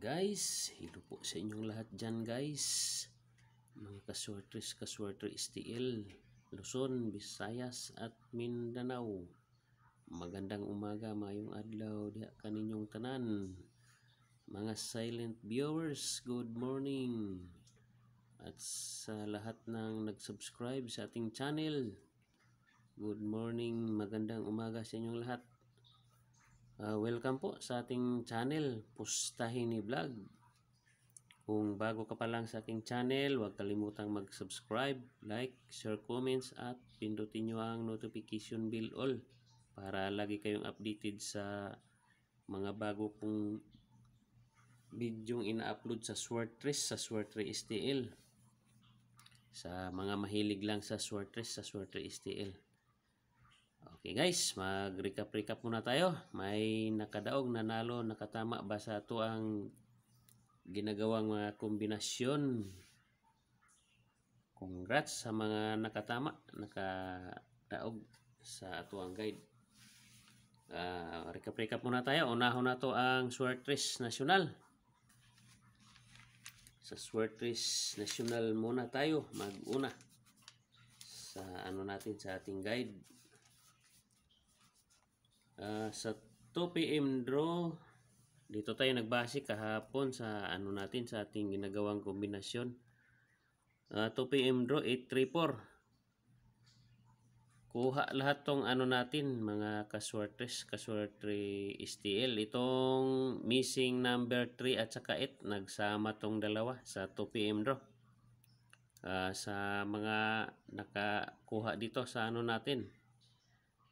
guys. Hello po sa inyong lahat dyan guys. Mga kaswertres, kaswertre STL, Luzon, Visayas at Mindanao. Magandang umaga, mayong adlaw, diya kaninyong tanan. Mga silent viewers, good morning. At sa lahat ng nag-subscribe sa ating channel, good morning, magandang umaga sa inyong lahat. Uh, welcome po sa ating channel, Pustahin Vlog. Kung bago ka pa lang sa ating channel, huwag kalimutang mag-subscribe, like, share, comments at pindutin nyo ang notification bell all para lagi kayong updated sa mga bago kong video ina-upload sa Swartress, sa Swartress STL. Sa mga mahilig lang sa Swartress, sa Swartress STL. Okay guys, mag-recap-recap muna tayo. May nakadaog, nanalo, nakatama ba sa ito ang ginagawang mga ah, kombinasyon. Congrats sa mga nakatama, nakadaog sa ito ang guide. Uh, recap-recap muna tayo. Unahon na to ang Sword National. Sa Sword National muna tayo. Mag-una sa ano natin sa ating guide Uh, sa 2 PM draw, dito tayo nagbase kahapon sa ano natin sa ating ginagawang kombinasyon. Uh, 2 PM draw 834. Kuha lahat tong ano natin mga kaswertes, kaswerte STL. Itong missing number 3 at saka 8 nagsama tong dalawa sa 2 PM draw. Uh, sa mga nakakuha dito sa ano natin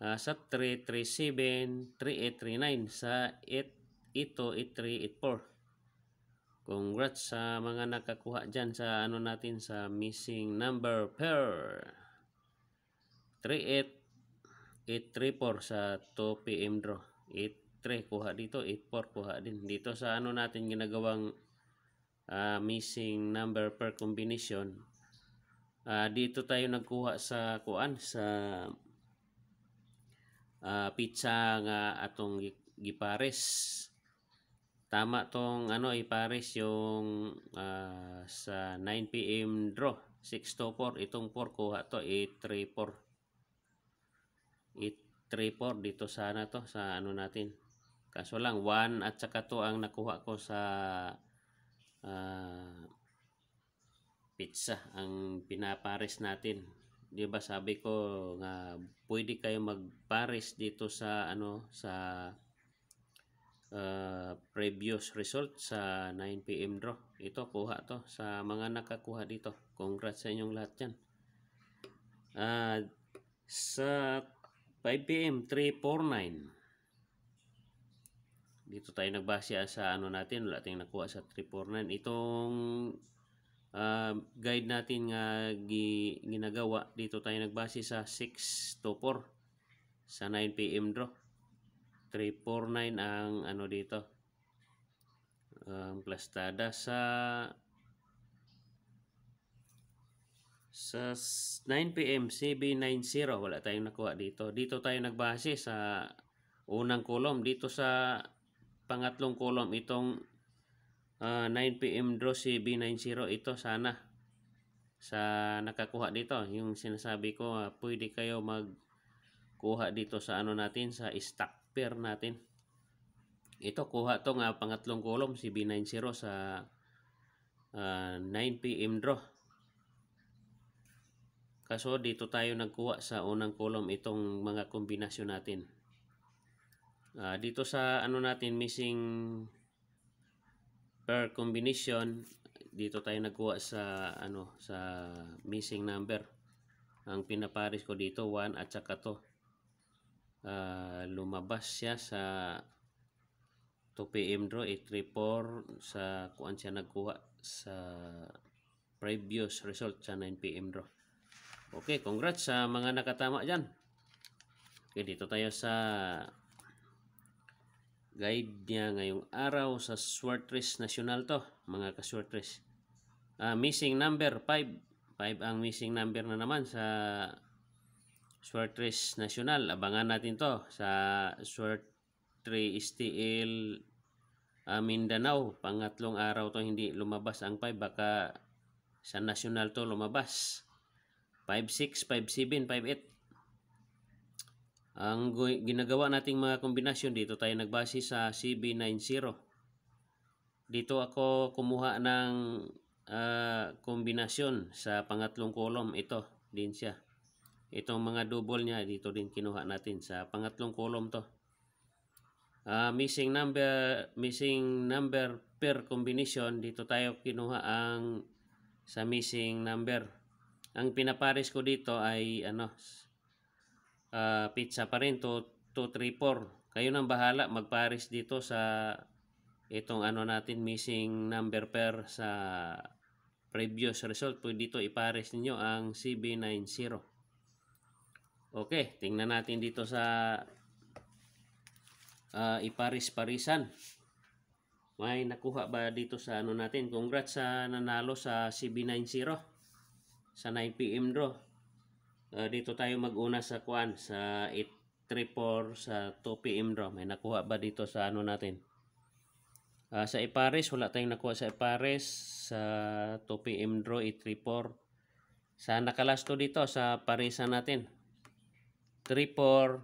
uh, sa 337 3839 Sa 8, ito, 8, 3, Congrats sa mga nakakuha diyan sa ano natin sa missing number pair. 38834 sa 2 p.m. draw. 83 kuha dito, 84 kuha din. Dito sa ano natin ginagawang uh, missing number per combination. Uh, dito tayo nagkuha sa kuan sa uh, pizza nga atong gipares. Tama tong ano ipares yung uh, sa 9 PM draw 6 to 4 itong 4 kuha to 834. 834 dito sana to sa ano natin. Kaso lang 1 at saka to ang nakuha ko sa uh, pizza ang pinapares natin 'di ba sabi ko nga pwede kayo magpares dito sa ano sa uh, previous result sa 9 PM draw. Ito kuha to sa mga nakakuha dito. Congrats sa inyong lahat yan. Uh, sa 5 PM 349. Dito tayo nagbase sa ano natin, wala tayong nakuha sa 349. Itong uh, guide natin nga gi, ginagawa dito tayo nagbase sa 6 to 4 sa 9 pm draw 349 ang ano dito um, plastada sa sa 9 pm CB90 wala tayong nakuha dito dito tayo nagbase sa unang kolom dito sa pangatlong kolom itong uh, ah, 9pm draw si B90 ito sana sa nakakuha dito yung sinasabi ko uh, pwede kayo mag kuha dito sa ano natin sa stock pair natin ito kuha to nga pangatlong kolom si B90 sa uh, ah, 9pm draw kaso dito tayo nagkuha sa unang kolom itong mga kombinasyon natin uh, dito sa ano natin missing per combination dito tayo nagkuha sa ano sa missing number ang pinaparis ko dito 1 at saka to uh, ah, lumabas siya sa 2 pm draw 834 eh, sa kuan siya nagkuha sa previous result sa 9 pm draw okay congrats sa mga nakatama dyan okay dito tayo sa guide niya ngayong araw sa Swartres National to, mga ka-Swartres. Uh, ah, missing number 5. 5 ang missing number na naman sa Swartres National. Abangan natin to sa Swartres STL uh, ah, Mindanao. Pangatlong araw to hindi lumabas ang 5. Baka sa national to lumabas. 5-6, 5-7, 5-8. Ang ginagawa nating mga kombinasyon dito tayo nagbase sa CB90. Dito ako kumuha ng uh, kombinasyon sa pangatlong kolom. Ito din siya. Itong mga double niya dito din kinuha natin sa pangatlong kolom to. Uh, missing number missing number pair combination dito tayo kinuha ang sa missing number. Ang pinapares ko dito ay ano uh, pizza pa rin 2, 3, 4 kayo nang bahala magpares dito sa itong ano natin missing number pair sa previous result pwede dito ipares ninyo ang CB90 okay tingnan natin dito sa uh, iparis-parisan may nakuha ba dito sa ano natin congrats sa nanalo sa CB90 sa 9pm draw uh, dito tayo maguna sa kuan sa 834 sa 2 pm draw may nakuha ba dito sa ano natin uh, sa Ipares wala tayong nakuha sa Ipares sa 2 pm draw 834 sa nakalasto dito sa Parisa natin 34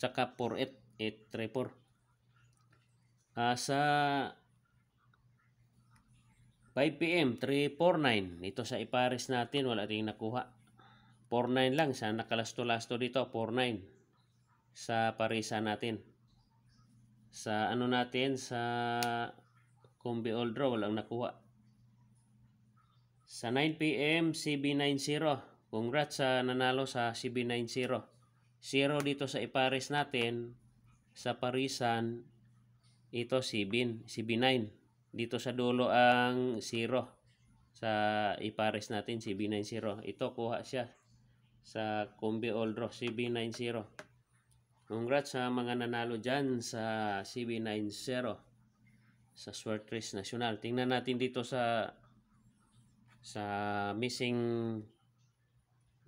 tsaka 48 834 uh, sa 5pm, 349. Ito sa ipares natin, wala rin nakuha. 49 lang, sa nakalasto-lasto dito, 49. Sa parisa natin. Sa ano natin, sa combi Old draw, walang nakuha. Sa 9pm, CB90. Congrats sa nanalo sa CB90. Zero dito sa ipares natin. Sa parisan, ito CB, CB9 dito sa dulo ang 0 sa ipares natin CB90 ito kuha siya sa Combi all draw CB90 congrats sa mga nanalo dyan sa CB90 sa Sword Race National tingnan natin dito sa sa missing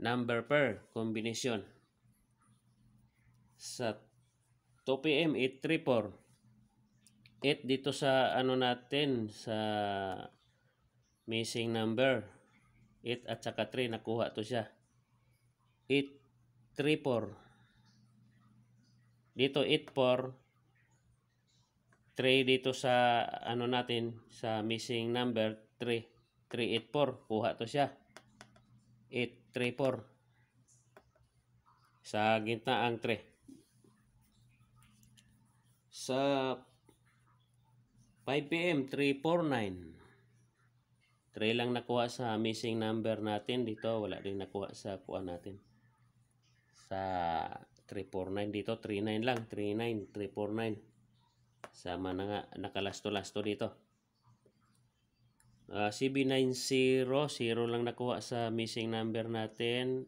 number per combination sa 2 PM 834 8 dito sa ano natin sa missing number 8 at saka 3 nakuha to siya 8 3 4 dito 8 4 3 dito sa ano natin sa missing number 3 3 8 4 kuha to siya 8 3 4 sa gitna ang 3 sa 5pm 349 3 lang nakuha sa missing number natin dito wala din nakuha sa kuha natin sa 349 dito 39 lang 39 349 sama na nga nakalasto lasto dito uh, CB90 0 lang nakuha sa missing number natin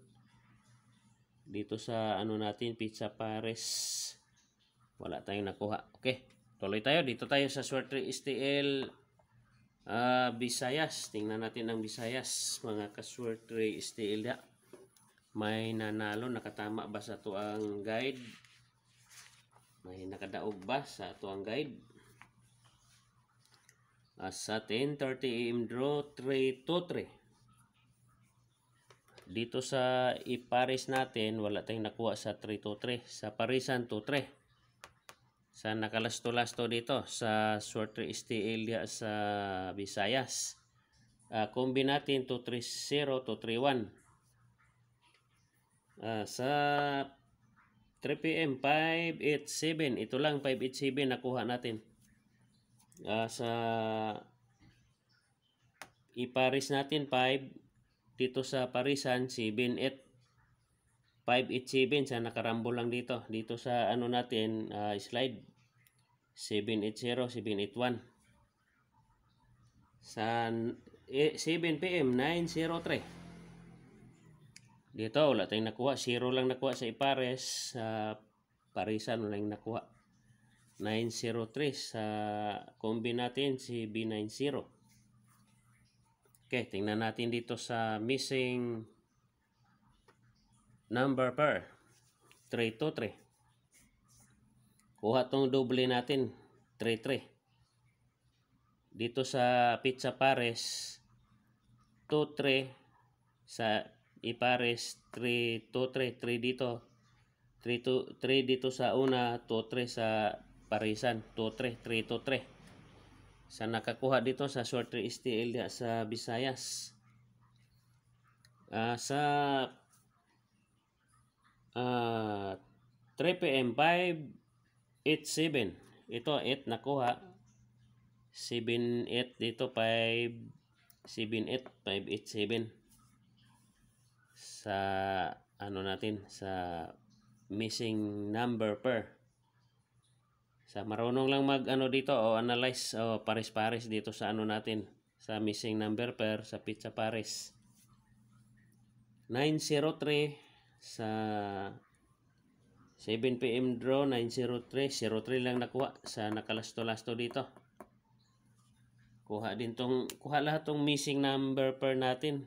dito sa ano natin pizza pares wala tayong nakuha okay Tuloy tayo. Dito tayo sa Swerte STL uh, ah, Visayas. Tingnan natin ang Visayas. Mga kaswerte STL da. May nanalo. Nakatama ba sa ito ang guide? May nakadaog ba sa ito ang guide? Uh, sa 10.30 am draw 3 to 3 dito sa ipares natin wala tayong nakuha sa 3 to 3 sa parisan to 3 sa nakalasto-lasto dito sa short ST area sa Visayas. Uh, ah, kombi natin 230 to 31. Uh, sa 3 PM 587 ito lang 587 nakuha natin. Uh, sa iparis natin 5 dito sa parisan 78 587 sa nakarambol lang dito. Dito sa ano natin, uh, slide 780, 781. Sa 7 PM 903. Dito wala tayong nakuha, zero lang nakuha sa Ipares, sa uh, Parisan wala lang nakuha. 903 sa combi natin si B90. Okay, tingnan natin dito sa missing number pair 3 to 3 kuha tong doble natin 3 3 dito sa pizza pares 2 3 sa ipares 3 2 3 3 dito 3 3 dito sa una 2 3 sa parisan 2 3 3 to 3 sa nakakuha dito sa short 3 STL sa Visayas uh, sa uh, 3 p.m. 5 8 7 ito 8 nakuha 78 dito 5 7 8 sa ano natin sa missing number per sa marunong lang mag ano dito o analyze o pares-pares dito sa ano natin sa missing number per sa pizza pares 903 sa 7pm draw 903 03 lang nakuha sa nakalasto-lasto dito kuha din tong kuha lahat tong missing number per natin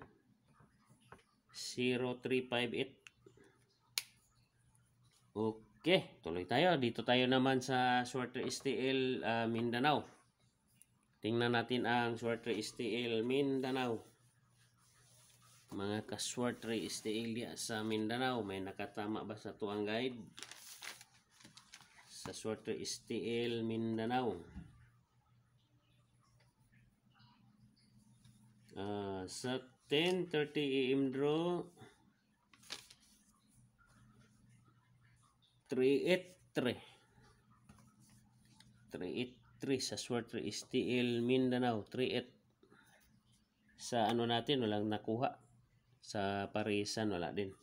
0358 okay tuloy tayo dito tayo naman sa Swarter STL uh, ah, Mindanao tingnan natin ang Swarter STL Mindanao mga ka-sword ray istiilya sa Mindanao may nakatama ba sa tuang guide sa sword ray istiil Mindanao uh, sa 10.30 am draw 383 383 sa sword ray istiil Mindanao 38 sa ano natin walang nakuha sa Parisan, wala din.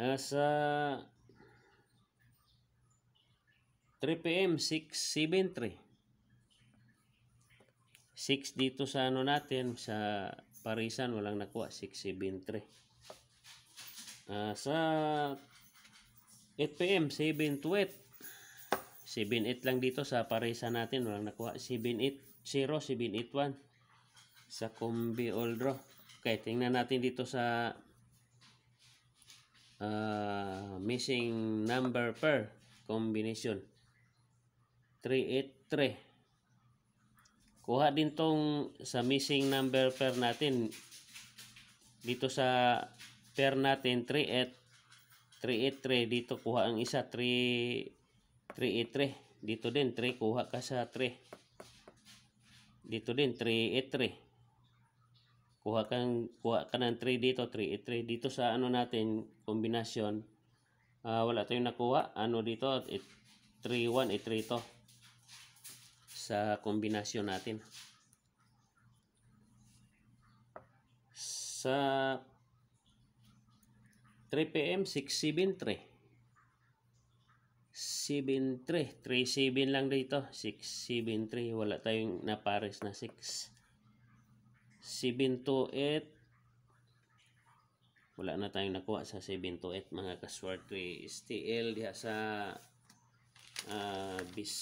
Uh, sa 3 p.m. 673. 6 dito sa ano natin sa Parisan walang nakuha 673. Uh, ah, sa 8 p.m. 7 78 lang dito sa Parisan natin walang nakuha 780, 781. 0 7-8-1 sa Combi Oldro Okay, tingnan natin dito sa uh, missing number pair combination. 383. Kuha din tong sa missing number pair natin. Dito sa pair natin 38 383 dito kuha ang isa 3 383 dito din 3 kuha ka sa 3 dito din 383 kuha ka ng, kuha ka ng 3 dito, 3, 3 dito sa ano natin, kombinasyon, uh, wala tayong nakuha, ano dito, 3, 1, 3 to, sa kombinasyon natin. Sa 3pm, 673. 73, 37 lang dito, 673, wala tayong napares na 6. 728 wala na tayong nakuha sa 728 mga kaswerte STL diha sa uh, Bis,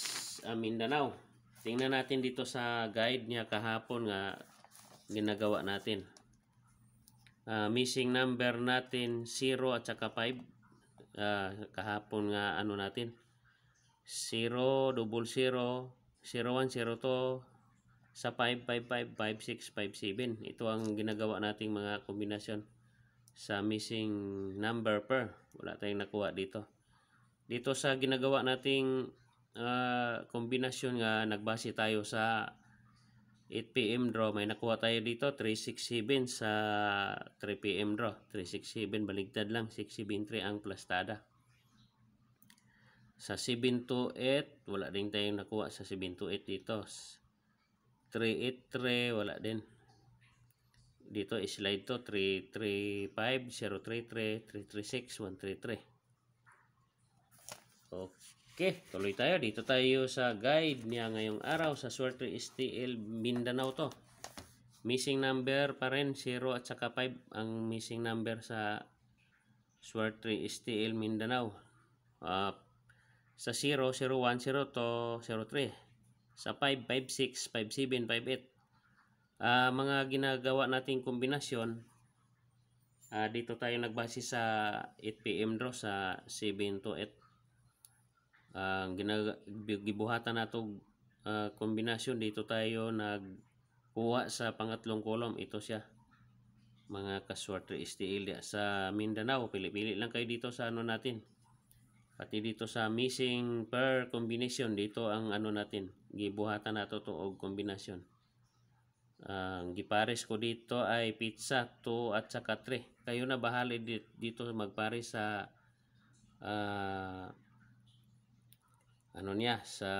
uh, Mindanao tingnan natin dito sa guide niya kahapon nga ginagawa natin uh, missing number natin 0 at saka 5 uh, kahapon nga ano natin 0, 00, 01, 02, sa 555, 56, Ito ang ginagawa nating mga kombinasyon sa missing number pair. Wala tayong nakuha dito. Dito sa ginagawa nating uh, kombinasyon nga nagbase tayo sa 8pm draw. May nakuha tayo dito 367 sa 3pm draw. 367 baligtad lang. 673 ang plastada. Sa 728, wala rin tayong nakuha sa 728 dito. 383 wala din dito slide to 335 033 336 133 okay tuloy tayo dito tayo sa guide niya ngayong araw sa swerte STL Mindanao to missing number pa rin 0 at saka 5 ang missing number sa swerte STL Mindanao uh, sa 0 0 to 03 sa 5, 5, 6, 5, 7, Uh, mga ginagawa nating kombinasyon, uh, dito tayo nagbase sa 8pm draw sa 7 to 8. Ang uh, gibuhatan nato uh, ah, kombinasyon dito tayo nagkuha sa pangatlong kolom. Ito siya mga kaswerte STL sa Mindanao. Pili-pili lang kayo dito sa ano natin. Pati dito sa missing pair combination, dito ang ano natin, gibuhatan nato to og kombinasyon. Ang uh, gipares ko dito ay pizza 2 at saka 3. Kayo na bahala dito magpares sa uh, ano niya sa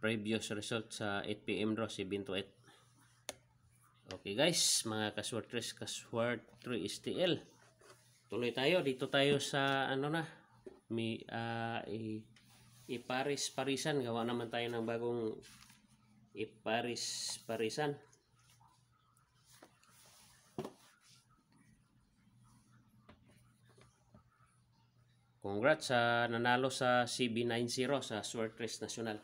previous result sa 8 pm draw 728. Okay guys, mga kasword 3, kasword STL. Tuloy tayo dito tayo sa ano na may uh, i, iparis parisan gawa naman tayo ng bagong iparis parisan. Congrats sa ah, nanalo sa CB90 sa Swordcrest National.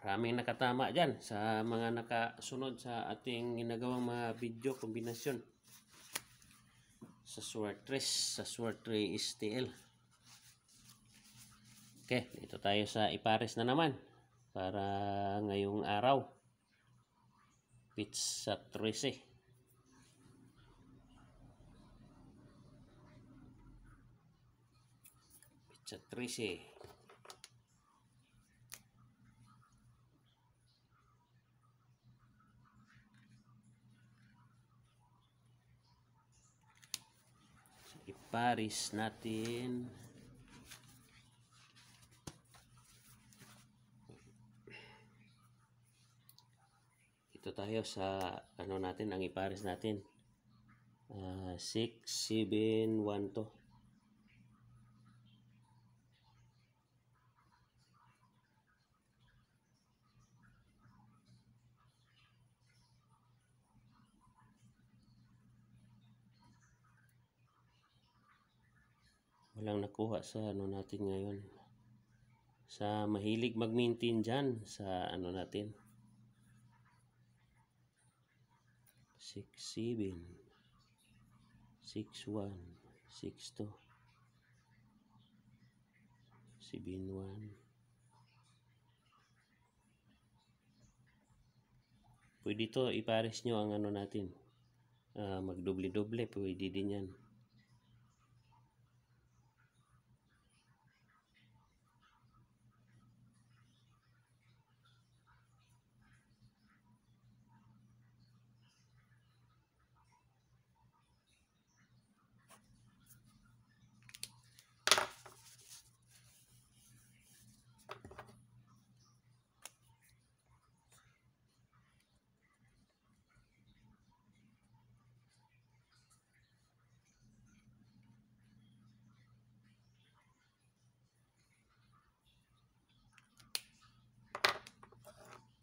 Maraming nakatama dyan sa mga nakasunod sa ating ginagawang mga video kombinasyon sa sword trace, sa sword tray STL. Okay, dito tayo sa ipares na naman para ngayong araw. Pizza 13. Pizza 13. Paris natin. Ito tayo sa ano natin, ang ipares natin. Uh, 6, 7, 1 to. walang nakuha sa ano natin ngayon sa mahilig mag-maintain dyan sa ano natin 6, 7 6, 1 pwede to ipares nyo ang ano natin uh, magdoble-doble pwede din yan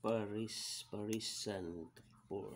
Paris, Paris and paul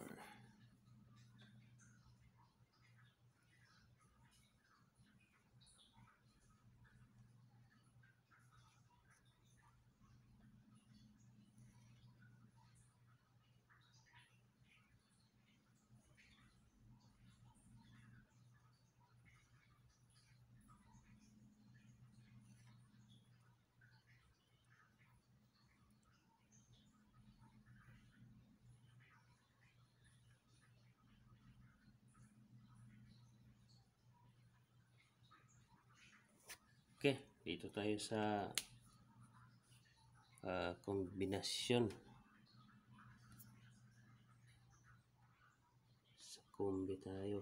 Okay, dito tayo sa uh, kombinasyon. Sa kombi tayo.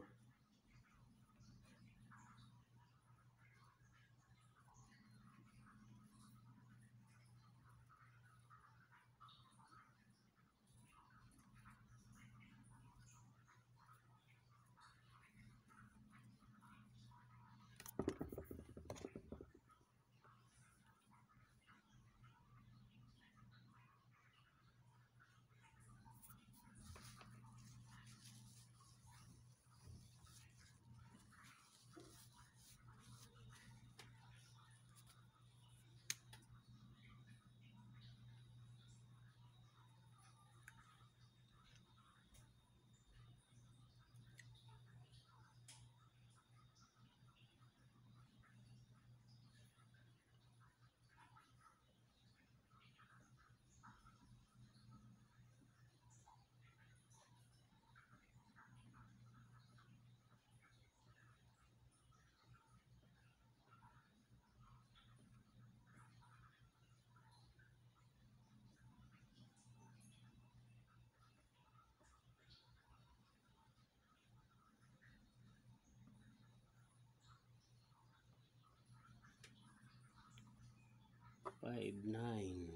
5.9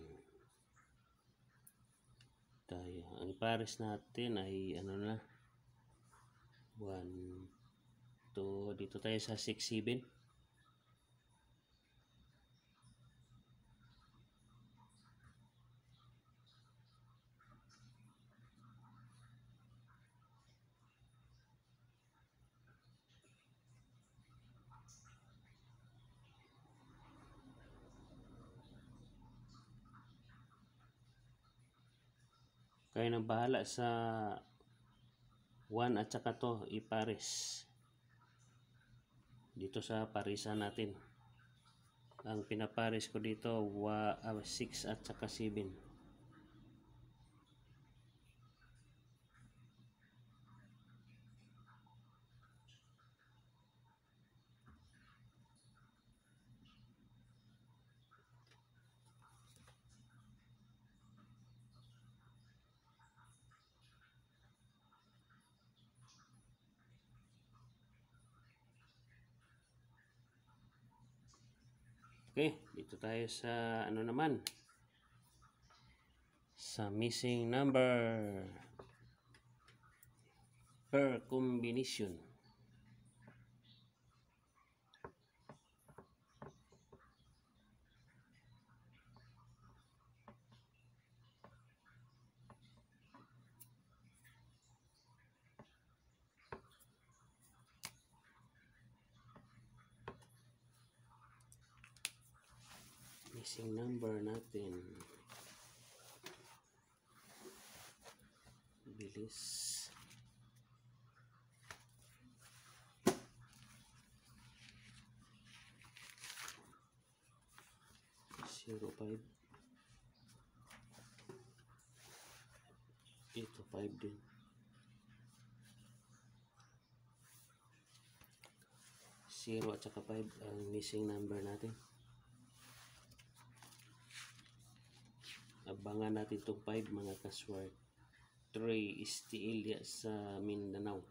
tayo ang pares natin ay ano na 1 2 dito tayo sa 6.7 Kayo na bahala sa 1 at saka to ipares. Dito sa parisa natin. Ang pinapares ko dito 6 ah, at saka 7. Okay, dito tayo sa ano naman. Sa missing number per combination. number natin. Bilis. Zero five. Ito five din. Zero at saka five ang missing number natin. abangan natin itong 5 mga kaswart Trey Estilia sa Mindanao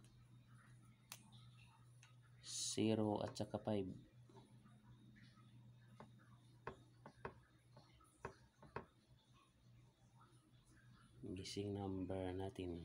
0 at saka 5 gising number natin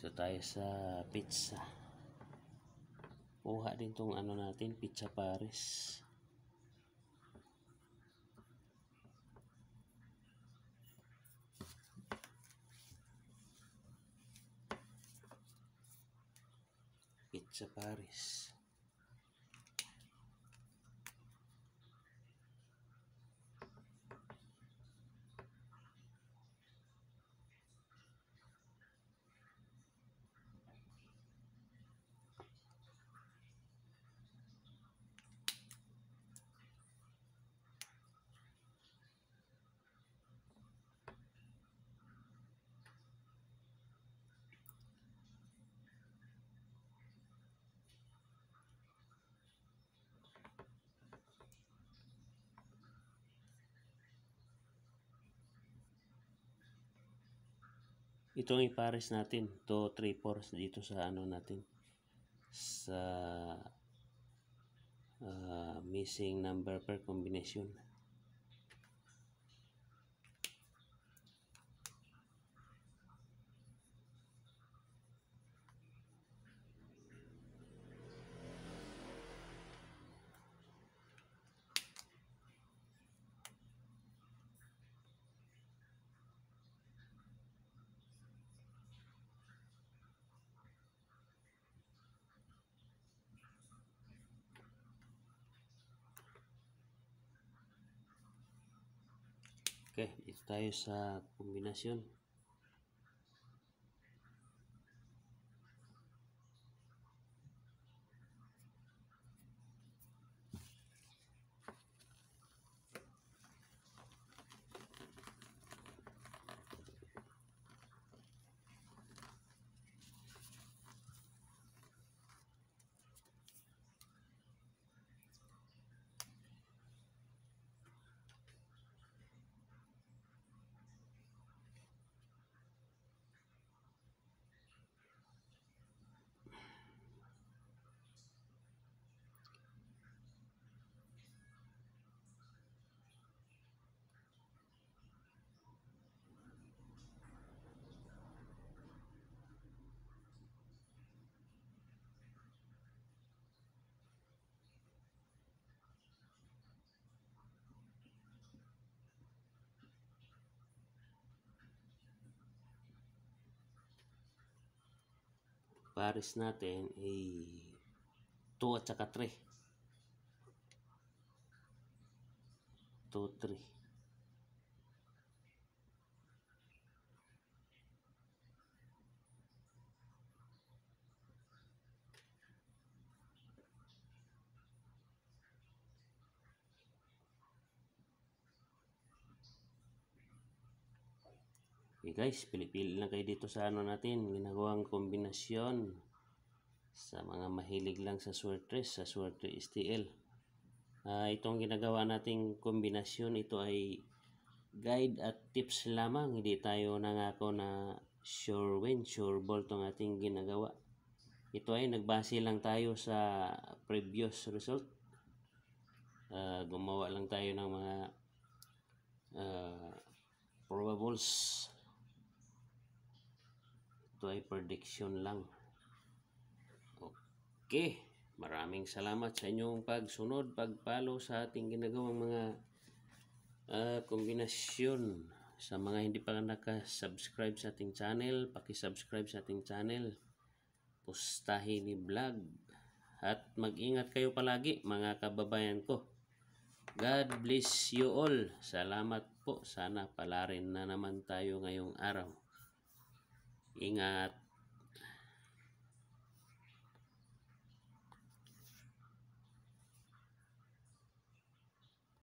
So tayo sa pizza. Kuha din tong ano natin, pizza Paris. Pizza Paris. ito ang ipares natin 2, 3, 4 dito sa ano natin sa uh, missing number per combination está esa combinación pares natin ay 2 at saka 3 2, 3 guys, pinipili lang kayo dito sa ano natin, ginagawang kombinasyon sa mga mahilig lang sa swertres, sa swerte STL. Uh, ah, itong ginagawa nating kombinasyon, ito ay guide at tips lamang. Hindi tayo nangako na sure win, sure ball itong ating ginagawa. Ito ay nagbase lang tayo sa previous result. Uh, gumawa lang tayo ng mga uh, probables ito ay prediction lang. Okay. Maraming salamat sa inyong pagsunod, pagpalo sa ating ginagawang mga uh, kombinasyon. Sa mga hindi pa nakasubscribe sa ating channel, subscribe sa ating channel. Pustahin ni vlog. At mag-ingat kayo palagi mga kababayan ko. God bless you all. Salamat po. Sana palarin na naman tayo ngayong araw. Ingat.